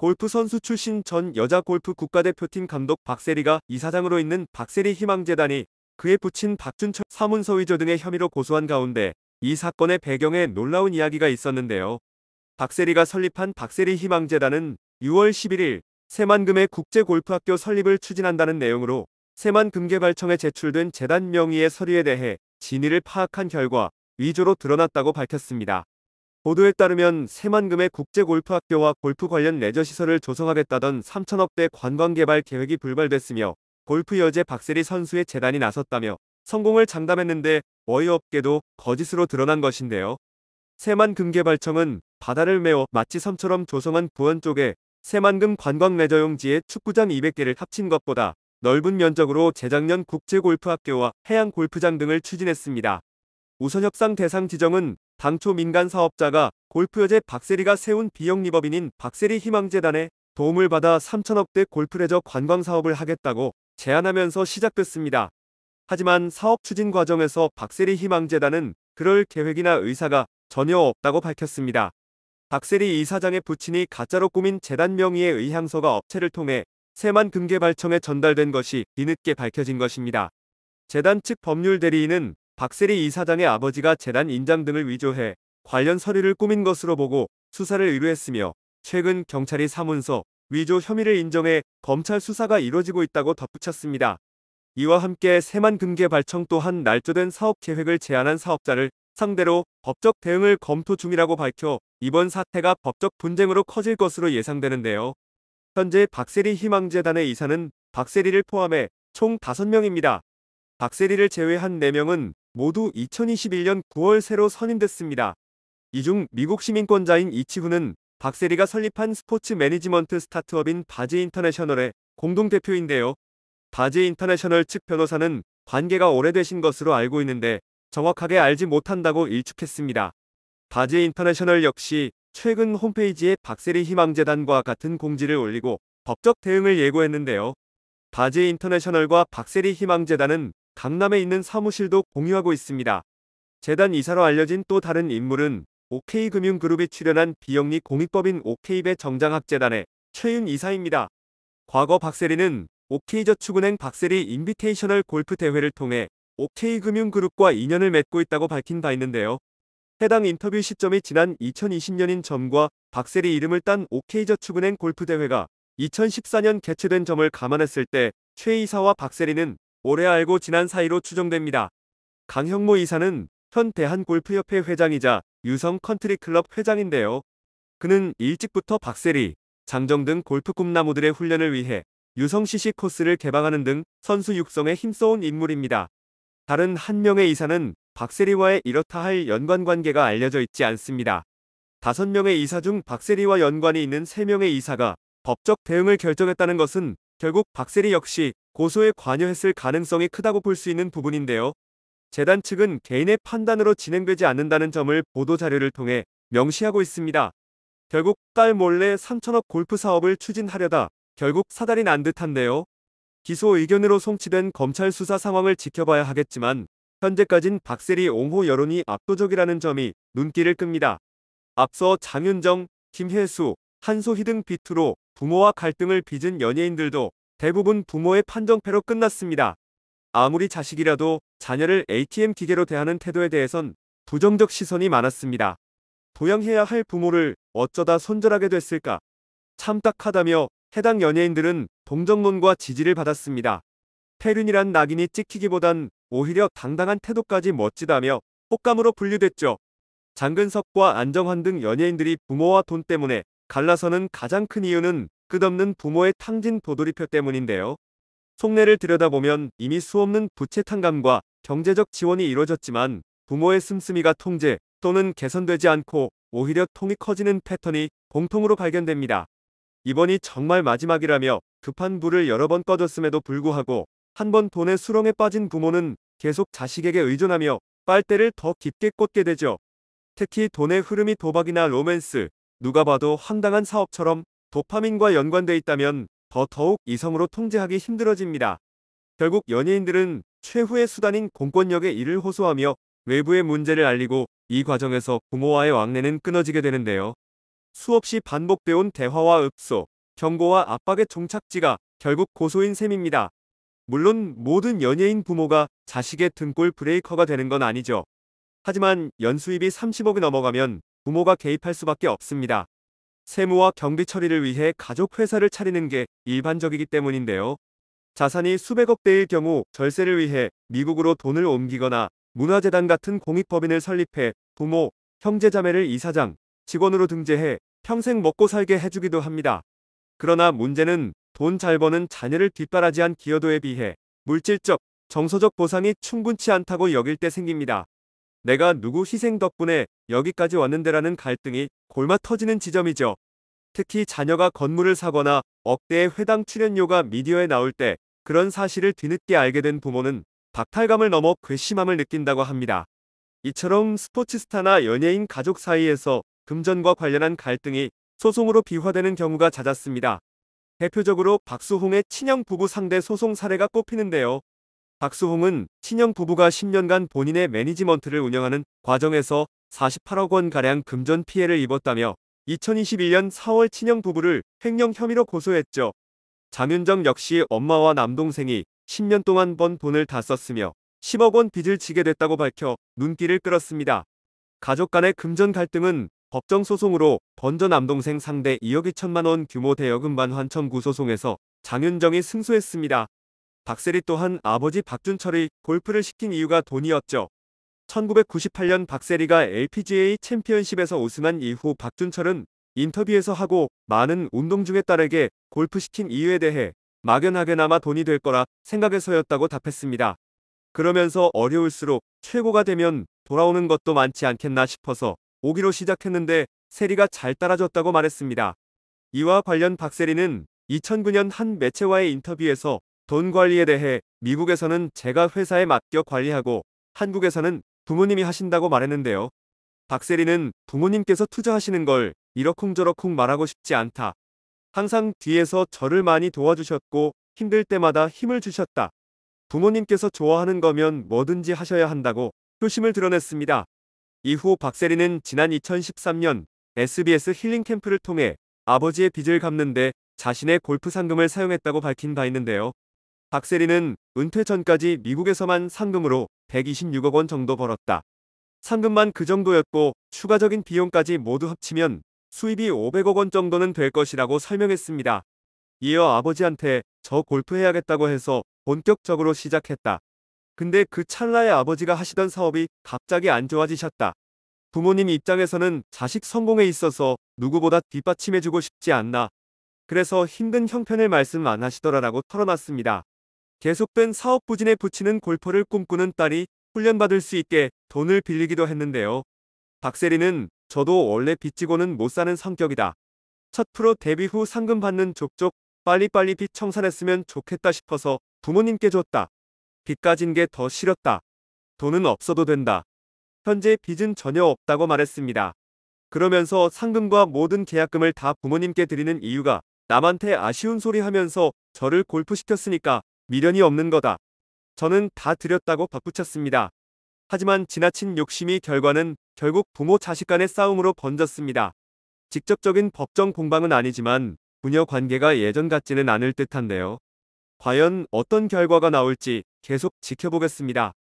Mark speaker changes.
Speaker 1: 골프 선수 출신 전 여자 골프 국가대표팀 감독 박세리가 이사장으로 있는 박세리 희망재단이 그의 부친 박준철 사문서 위조 등의 혐의로 고소한 가운데 이 사건의 배경에 놀라운 이야기가 있었는데요. 박세리가 설립한 박세리 희망재단은 6월 11일 세만금의 국제골프학교 설립을 추진한다는 내용으로 세만금개발청에 제출된 재단 명의의 서류에 대해 진위를 파악한 결과 위조로 드러났다고 밝혔습니다. 보도에 따르면 새만금의 국제골프학교와 골프 관련 레저시설을 조성하겠다던 3천억대 관광개발 계획이 불발됐으며 골프 여제 박세리 선수의 재단이 나섰다며 성공을 장담했는데 어이없게도 거짓으로 드러난 것인데요. 새만금개발청은 바다를 메워 마치 섬처럼 조성한 부원 쪽에 새만금 관광 레저용지에 축구장 200개를 합친 것보다 넓은 면적으로 재작년 국제골프학교와 해양골프장 등을 추진했습니다. 우선 협상 대상 지정은 당초 민간 사업자가 골프여제 박세리가 세운 비영리법인인 박세리 희망재단에 도움을 받아 3천억대 골프레저 관광 사업을 하겠다고 제안하면서 시작됐습니다. 하지만 사업 추진 과정에서 박세리 희망재단은 그럴 계획이나 의사가 전혀 없다고 밝혔습니다. 박세리 이사장의 부친이 가짜로 꾸민 재단 명의의 의향서가 업체를 통해 세만 금괴발청에 전달된 것이 뒤늦게 밝혀진 것입니다. 재단 측 법률 대리인은 박세리 이사장의 아버지가 재단 인장 등을 위조해 관련 서류를 꾸민 것으로 보고 수사를 의뢰했으며 최근 경찰이 사문서 위조 혐의를 인정해 검찰 수사가 이뤄지고 있다고 덧붙였습니다. 이와 함께 세만금계 발청 또한 날조된 사업 계획을 제안한 사업자를 상대로 법적 대응을 검토 중이라고 밝혀 이번 사태가 법적 분쟁으로 커질 것으로 예상되는데요. 현재 박세리 희망재단의 이사는 박세리를 포함해 총 5명입니다. 박세리를 제외한 4명은 모두 2021년 9월 새로 선임됐습니다. 이 중 미국 시민권자인 이치후는 박세리가 설립한 스포츠 매니지먼트 스타트업인 바즈 인터내셔널의 공동대표인데요. 바즈 인터내셔널 측 변호사는 관계가 오래되신 것으로 알고 있는데 정확하게 알지 못한다고 일축했습니다. 바즈 인터내셔널 역시 최근 홈페이지에 박세리 희망재단과 같은 공지를 올리고 법적 대응을 예고했는데요. 바즈 인터내셔널과 박세리 희망재단은 강남에 있는 사무실도 공유하고 있습니다. 재단 이사로 알려진 또 다른 인물은 OK금융그룹이 출연한 비영리 공익법인 OK배 정장학재단의 최윤 이사입니다. 과거 박세리는 OK저축은행 박세리 인비테이셔널 골프 대회를 통해 OK금융그룹과 인연을 맺고 있다고 밝힌 바 있는데요. 해당 인터뷰 시점이 지난 2020년인 점과 박세리 이름을 딴 OK저축은행 골프 대회가 2014년 개최된 점을 감안했을 때 최 이사와 박세리는 오래 알고 지난 사이로 추정됩니다. 강형모 이사는 현 대한골프협회 회장이자 유성 컨트리클럽 회장인데요. 그는 일찍부터 박세리, 장정 등 골프 꿈나무들의 훈련을 위해 유성 CC 코스를 개방하는 등 선수 육성에 힘써온 인물입니다. 다른 한 명의 이사는 박세리와의 이렇다 할 연관관계가 알려져 있지 않습니다. 다섯 명의 이사 중 박세리와 연관이 있는 세명의 이사가 법적 대응을 결정했다는 것은 결국 박세리 역시 고소에 관여했을 가능성이 크다고 볼 수 있는 부분인데요. 재단 측은 개인의 판단으로 진행되지 않는다는 점을 보도자료를 통해 명시하고 있습니다. 결국 딸 몰래 3천억 골프 사업을 추진하려다 결국 사달이 난 듯한데요. 기소 의견으로 송치된 검찰 수사 상황을 지켜봐야 하겠지만 현재까진 박세리 옹호 여론이 압도적이라는 점이 눈길을 끕니다. 앞서 장윤정, 김혜수, 한소희 등 비투로 부모와 갈등을 빚은 연예인들도 대부분 부모의 판정패로 끝났습니다. 아무리 자식이라도 자녀를 ATM 기계로 대하는 태도에 대해선 부정적 시선이 많았습니다. 도양해야 할 부모를 어쩌다 손절하게 됐을까? 참 딱하다며 해당 연예인들은 동정론과 지지를 받았습니다. 페륜이란 낙인이 찍히기보단 오히려 당당한 태도까지 멋지다며 호감으로 분류됐죠. 장근석과 안정환 등 연예인들이 부모와 돈 때문에 갈라서는 가장 큰 이유는 끝없는 부모의 탕진 도돌이표 때문인데요. 속내를 들여다보면 이미 수없는 부채 탕감과 경제적 지원이 이루어졌지만 부모의 씀씀이가 통제 또는 개선되지 않고 오히려 통이 커지는 패턴이 공통으로 발견됩니다. 이번이 정말 마지막이라며 급한 불을 여러 번 꺼졌음에도 불구하고 한 번 돈의 수렁에 빠진 부모는 계속 자식에게 의존하며 빨대를 더 깊게 꽂게 되죠. 특히 돈의 흐름이 도박이나 로맨스, 누가 봐도 황당한 사업처럼 도파민과 연관돼 있다면 더 더욱 이성으로 통제하기 힘들어집니다. 결국 연예인들은 최후의 수단인 공권력의 일을 호소하며 외부의 문제를 알리고 이 과정에서 부모와의 왕래는 끊어지게 되는데요. 수없이 반복되어온 대화와 읍소, 경고와 압박의 종착지가 결국 고소인 셈입니다. 물론 모든 연예인 부모가 자식의 등골 브레이커가 되는 건 아니죠. 하지만 연수입이 30억이 넘어가면 부모가 개입할 수밖에 없습니다. 세무와 경비 처리를 위해 가족 회사를 차리는 게 일반적이기 때문인데요. 자산이 수백억 대일 경우 절세를 위해 미국으로 돈을 옮기거나 문화재단 같은 공익법인을 설립해 부모, 형제자매를 이사장, 직원으로 등재해 평생 먹고 살게 해주기도 합니다. 그러나 문제는 돈 잘 버는 자녀를 뒷바라지한 기여도에 비해 물질적, 정서적 보상이 충분치 않다고 여길 때 생깁니다. 내가 누구 희생 덕분에 여기까지 왔는데라는 갈등이 골마 터지는 지점이죠. 특히 자녀가 건물을 사거나 억대의 회당 출연료가 미디어에 나올 때 그런 사실을 뒤늦게 알게 된 부모는 박탈감을 넘어 괘씸함을 느낀다고 합니다. 이처럼 스포츠스타나 연예인 가족 사이에서 금전과 관련한 갈등이 소송으로 비화되는 경우가 잦았습니다. 대표적으로 박수홍의 친형 부부 상대 소송 사례가 꼽히는데요. 박수홍은 친형 부부가 10년간 본인의 매니지먼트를 운영하는 과정에서 48억 원가량 금전 피해를 입었다며 2021년 4월 친형 부부를 횡령 혐의로 고소했죠. 장윤정 역시 엄마와 남동생이 10년 동안 번 돈을 다 썼으며 10억 원 빚을 지게 됐다고 밝혀 눈길을 끌었습니다. 가족 간의 금전 갈등은 법정 소송으로 번전 남동생 상대 2억 2천만 원 규모 대여금 반환 청구 소송에서 장윤정이 승소했습니다. 박세리 또한 아버지 박준철이 골프를 시킨 이유가 돈이었죠. 1998년 박세리가 LPGA 챔피언십에서 우승한 이후 박준철은 인터뷰에서 하고 많은 운동 중에 딸에게 골프 시킨 이유에 대해 막연하게나마 돈이 될 거라 생각해서였다고 답했습니다. 그러면서 어려울수록 최고가 되면 돌아오는 것도 많지 않겠나 싶어서 오기로 시작했는데 세리가 잘 따라줬다고 말했습니다. 이와 관련 박세리는 2009년 한 매체와의 인터뷰에서 돈 관리에 대해 미국에서는 제가 회사에 맡겨 관리하고 한국에서는 부모님이 하신다고 말했는데요. 박세리는 부모님께서 투자하시는 걸 이러쿵저러쿵 말하고 싶지 않다. 항상 뒤에서 저를 많이 도와주셨고 힘들 때마다 힘을 주셨다. 부모님께서 좋아하는 거면 뭐든지 하셔야 한다고 효심을 드러냈습니다. 이후 박세리는 지난 2013년 SBS 힐링 캠프를 통해 아버지의 빚을 갚는데 자신의 골프 상금을 사용했다고 밝힌 바 있는데요. 박세리는 은퇴 전까지 미국에서만 상금으로 126억 원 정도 벌었다. 상금만 그 정도였고 추가적인 비용까지 모두 합치면 수입이 500억 원 정도는 될 것이라고 설명했습니다. 이어 아버지한테 저 골프해야겠다고 해서 본격적으로 시작했다. 근데 그 찰나에 아버지가 하시던 사업이 갑자기 안 좋아지셨다. 부모님 입장에서는 자식 성공에 있어서 누구보다 뒷받침해주고 싶지 않나. 그래서 힘든 형편을 말씀 안 하시더라라고 털어놨습니다. 계속된 사업 부진에 부치는 골퍼를 꿈꾸는 딸이 훈련받을 수 있게 돈을 빌리기도 했는데요. 박세리는 저도 원래 빚지고는 못 사는 성격이다. 첫 프로 데뷔 후 상금 받는 족족 빨리빨리 빚 청산했으면 좋겠다 싶어서 부모님께 줬다. 빚 가진 게 더 싫었다. 돈은 없어도 된다. 현재 빚은 전혀 없다고 말했습니다. 그러면서 상금과 모든 계약금을 다 부모님께 드리는 이유가 남한테 아쉬운 소리 하면서 저를 골프시켰으니까 미련이 없는 거다. 저는 다 드렸다고 바붙였습니다. 하지만 지나친 욕심이 결과는 결국 부모 자식 간의 싸움으로 번졌습니다. 직접적인 법정 공방은 아니지만 부녀 관계가 예전 같지는 않을 듯한데요. 과연 어떤 결과가 나올지 계속 지켜보겠습니다.